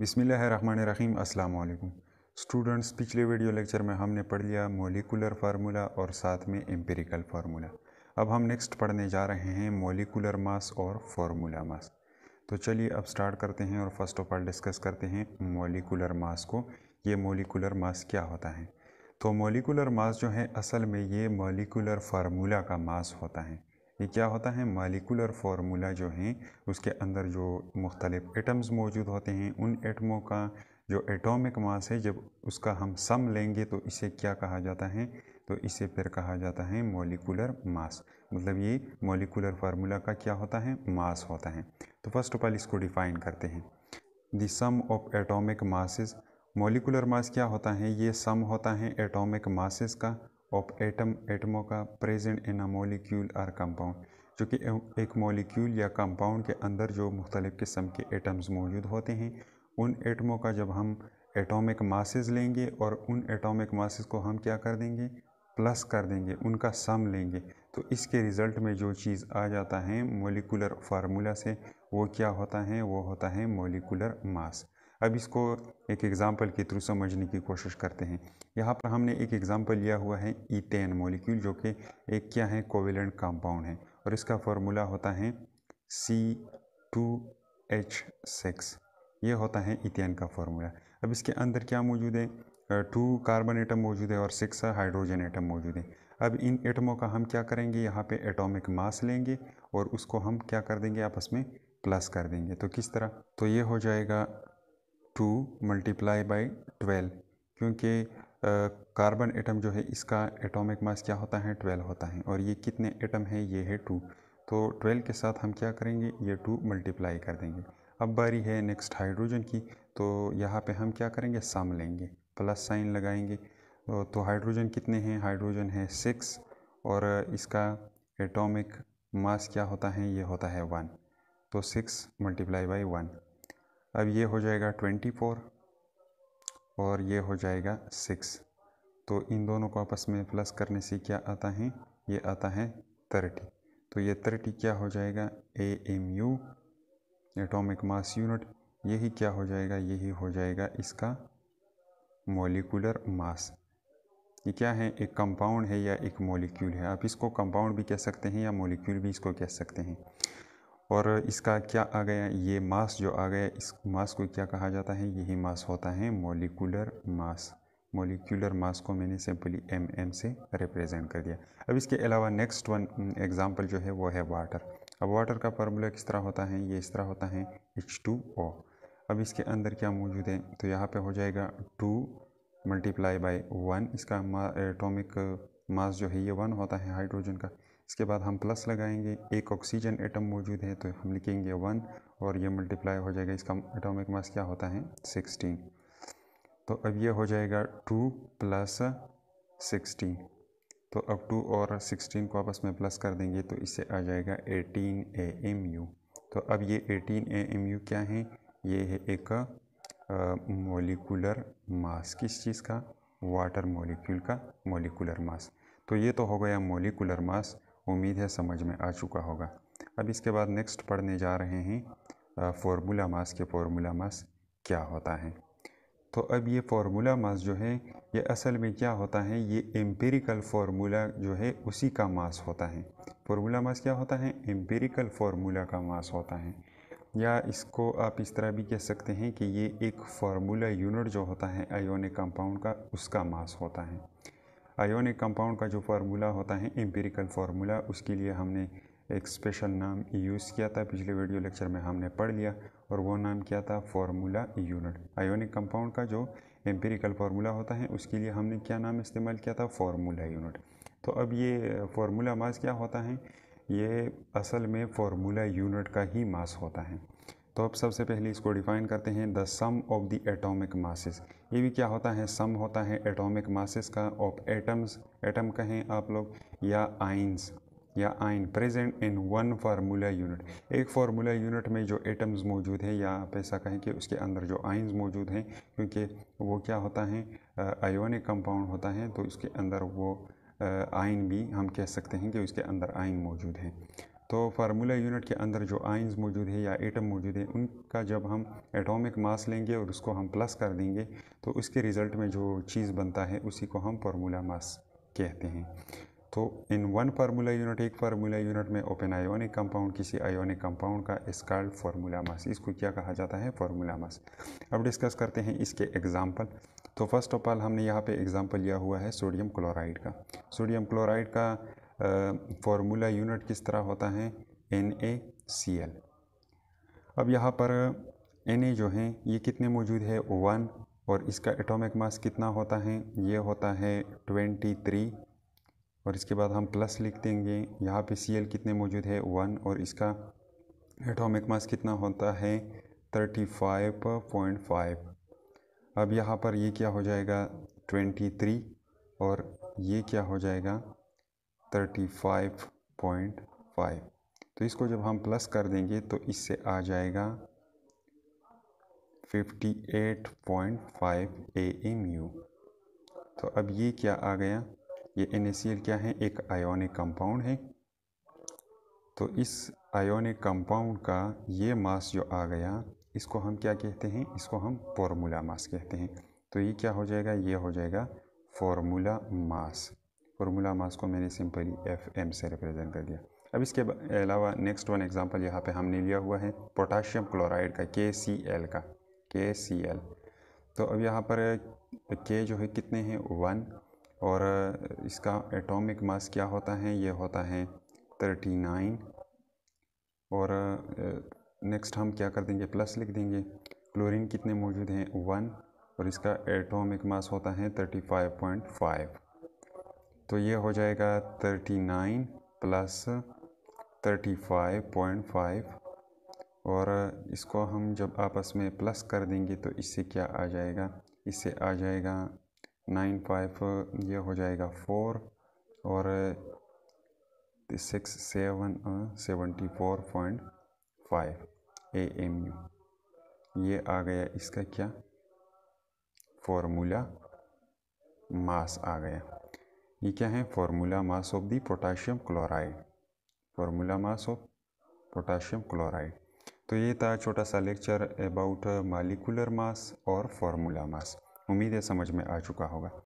बिसमीम् अल्लाम स्टूडेंट्स पिछले video lecture में हमने पढ़ लिया मोलिकुलर फार्मूला और साथ में एम्पेरिकल फार्मूला अब हम नेक्स्ट पढ़ने जा रहे हैं मोलिकुलर मास और फार्मूला मास तो चलिए अब स्टार्ट करते हैं और फर्स्ट ऑफ ऑल डिस्कस करते हैं मोलिकुलर मास को ये मोलिकुलर मास क्या होता है तो मोलिकुलर मास जो है असल में ये मोलिकुलर फार्मूला का मास होता है ये क्या होता है मालिकुलर फार्मूला जो हैं उसके अंदर जो मुख्तलिफ़ एटम्स मौजूद होते हैं उन एटमों का जो एटॉमिक मास है जब उसका हम सम लेंगे तो इसे क्या कहा जाता है तो इसे फिर कहा जाता है मोलिकुलर मास मतलब ये मोलिकुलर फार्मूला का क्या होता है मास होता है तो फर्स्ट ऑफ ऑल इसको डिफ़ाइन करते हैं the sum of atomic masses molecular mass क्या होता है ये सम होता है एटॉमिक मासेस का ऑफ एटम एटमों का present in a molecule or compound जो कि एक मोलिक्यूल या कंपाउंड के अंदर जो मुख्तलिफ़ किस्म के एटम्स मौजूद होते हैं उन एटमों का जब हम एटॉमिक मासेस लेंगे और उन एटॉमिक मासेस को हम क्या कर देंगे प्लस कर देंगे उनका सम लेंगे तो इसके रिज़ल्ट में जो चीज़ आ जाता है मोलिकुलर फार्मूला से वो क्या होता है वो होता है मोलिकुलर मास अब इसको एक एग्ज़ाम्पल के थ्रू समझने की कोशिश करते हैं यहाँ पर हमने एक एग्ज़ाम्पल लिया हुआ है ईटेन मॉलिक्यूल जो कि एक क्या है कोविलेंट कंपाउंड है और इसका फार्मूला होता है सी टू एच सिक्स ये होता है ईटेन का फार्मूला अब इसके अंदर क्या मौजूद है टू कार्बन एटम मौजूद है और सिक्स हाइड्रोजन एटम मौजूद है अब इन एटमों का हम क्या करेंगे यहाँ पे एटॉमिक मास लेंगे और उसको हम क्या कर देंगे आपस में प्लस कर देंगे तो किस तरह तो ये हो जाएगा टू मल्टीप्लाई बाई ट्वेल्व क्योंकि कार्बन एटम जो है इसका एटॉमिक मास क्या होता है ट्वेल्व होता है और ये कितने एटम है ये है टू तो ट्वेल्व के साथ हम क्या करेंगे ये टू मल्टीप्लाई कर देंगे अब बारी है नेक्स्ट हाइड्रोजन की तो यहाँ पे हम क्या करेंगे सम लेंगे प्लस साइन लगाएंगे तो हाइड्रोजन कितने हैं हाइड्रोजन है सिक्स और इसका एटॉमिक मास क्या होता है ये होता है वन तो सिक्स मल्टीप्लाई बाई वन अब ये हो जाएगा ट्वेंटी फोर और ये हो जाएगा सिक्स तो इन दोनों को आपस में प्लस करने से क्या आता है ये आता है थर्टी तो ये थर्टी क्या हो जाएगा A M U atomic mass unit यही क्या हो जाएगा यही हो जाएगा इसका मोलिकुलर मास ये क्या है एक कंपाउंड है या एक मोलिक्यूल है आप इसको कंपाउंड भी कह सकते हैं या मोलिक्यूल भी इसको कह सकते हैं और इसका क्या आ गया ये मास जो आ गया इस मास को क्या कहा जाता है यही मास होता है मोलिकुलर मास मोलिकुलर मास को मैंने सिंपली एम एम से रिप्रेजेंट कर दिया अब इसके अलावा नेक्स्ट वन एग्ज़ाम्पल जो है वो है वाटर अब वाटर का फार्मूला किस तरह होता है ये इस तरह होता है एच टू ओ अब इसके अंदर क्या मौजूद है तो यहाँ पे हो जाएगा टू मल्टीप्लाई बाई वन इसका एटॉमिक मास जो है ये वन होता है हाइड्रोजन का इसके बाद हम प्लस लगाएंगे एक ऑक्सीजन एटम मौजूद है तो हम लिखेंगे वन और ये मल्टीप्लाई हो जाएगा इसका एटॉमिक मास क्या होता है सिक्सटीन तो अब ये हो जाएगा टू प्लस सिक्सटीन तो अब टू और सिक्सटीन को आपस में प्लस कर देंगे तो इससे आ जाएगा एटीन ए एम यू तो अब ये एटीन ए एम यू क्या है ये है एक मोलिकुलर मास किस चीज़ का वाटर मोलिक्यूल का मोलिकुलर मास तो ये तो हो गया मोलिकुलर मास उम्मीद है समझ में आ चुका होगा अब इसके बाद नेक्स्ट पढ़ने जा रहे हैं फॉर्मूला मास के फॉर्मूला मास क्या होता है तो अब ये फार्मूला मास जो है ये असल में क्या होता है ये एम्पेरिकल फार्मूला जो है उसी का मास होता है फार्मूला मास क्या होता है एम्पेरिकल फार्मूला का मास होता है या इसको आप इस तरह भी कह सकते हैं कि ये एक फार्मूला यूनिट जो होता है आयोनिक कंपाउंड का उसका मास होता है आयोनिक कंपाउंड का जो फार्मूला होता है एम्पेरिकल फार्मूला उसके लिए हमने एक स्पेशल नाम यूज़ किया था पिछले वीडियो लेक्चर में हमने पढ़ लिया और वो नाम क्या था फार्मूला यूनिट आयोनिक कंपाउंड का जो एम्पेरिकल फार्मूला होता है उसके लिए हमने क्या नाम इस्तेमाल किया था फार्मूला यूनिट तो अब ये फार्मूला मास क्या होता है ये असल में फार्मूला यूनिट का ही मास होता है तो अब सबसे पहले इसको डिफाइन करते हैं the sum of the atomic masses ये भी क्या होता है सम होता है एटॉमिक मासेस का ऑफ एटम्स एटम कहें आप लोग या आइंस या ion present in one formula unit एक फार्मूला यूनिट में जो एटम्स मौजूद हैं या आप ऐसा कहें कि उसके अंदर जो आइंस मौजूद हैं क्योंकि वो क्या होता है आयोनिक कंपाउंड होता है तो इसके अंदर वो आइन भी हम कह सकते हैं कि उसके अंदर आइन मौजूद हैं तो फार्मूला यूनिट के अंदर जो आइंस मौजूद है या एटम मौजूद है उनका जब हम एटॉमिक मास लेंगे और उसको हम प्लस कर देंगे तो उसके रिज़ल्ट में जो चीज़ बनता है उसी को हम फार्मूला मास कहते हैं तो इन वन फार्मूला यूनिट एक फार्मूला यूनिट में ओपन आयोनिक कंपाउंड किसी आयोनिक कंपाउंड का स्कॉल्ड फार्मूला मास इसको क्या कहा जाता है फार्मूला मास अब डिस्कस करते हैं इसके एग्जाम्पल तो फर्स्ट ऑफ ऑल हमने यहाँ पे एग्जाम्पल लिया हुआ है सोडियम क्लोराइड का सोडियम क्लोराइड का फॉर्मूला यूनिट किस तरह होता है एन ए सी एल अब यहाँ पर एन ए जो हैं ये कितने मौजूद है वन और इसका एटॉमिक मास कितना होता है ये होता है ट्वेंटी थ्री और इसके बाद हम प्लस लिख देंगे यहाँ पे सी एल कितने मौजूद है वन और इसका एटॉमिक मास कितना होता है थर्टी फाइव पॉइंट फाइव अब यहाँ पर ये क्या हो जाएगा ट्वेंटी थ्री और ये क्या हो जाएगा थर्टी फाइव पॉइंट फाइव तो इसको जब हम प्लस कर देंगे तो इससे आ जाएगा fifty eight point five A M U तो अब ये क्या आ गया ये एन क्या है एक आयोनिक कंपाउंड है तो इस आयोनिक कंपाउंड का ये मास जो आ गया इसको हम क्या कहते हैं इसको हम फॉर्मूला मास कहते हैं तो ये क्या हो जाएगा ये हो जाएगा फॉर्मूला मास फार्मूला मास को मैंने सिंपली एफ एम से रिप्रेजेंट कर दिया अब इसके अलावा नेक्स्ट वन एग्जांपल यहाँ पे हमने लिया हुआ है पोटाशियम क्लोराइड का के सी एल का के सी एल तो अब यहाँ पर के जो है कितने हैं वन और इसका एटॉमिक मास क्या होता है ये होता है थर्टी नाइन और नेक्स्ट हम क्या कर देंगे प्लस लिख देंगे क्लोरीन कितने मौजूद हैं वन और इसका एटॉमिक मास होता है थर्टी फाइव पॉइंट फाइव तो ये हो जाएगा thirty nine plus thirty five point five और इसको हम जब आपस में प्लस कर देंगे तो इससे क्या आ जाएगा इससे आ जाएगा नाइन फाइव ये हो जाएगा फोर और six seven seventy four point five A M U ये आ गया इसका क्या फॉर्मूला मास आ गया ये क्या है formula mass of the potassium chloride formula mass of potassium chloride तो ये था छोटा सा लेक्चर अबाउट मालिकुलर मास और फार्मूला मास उम्मीद है समझ में आ चुका होगा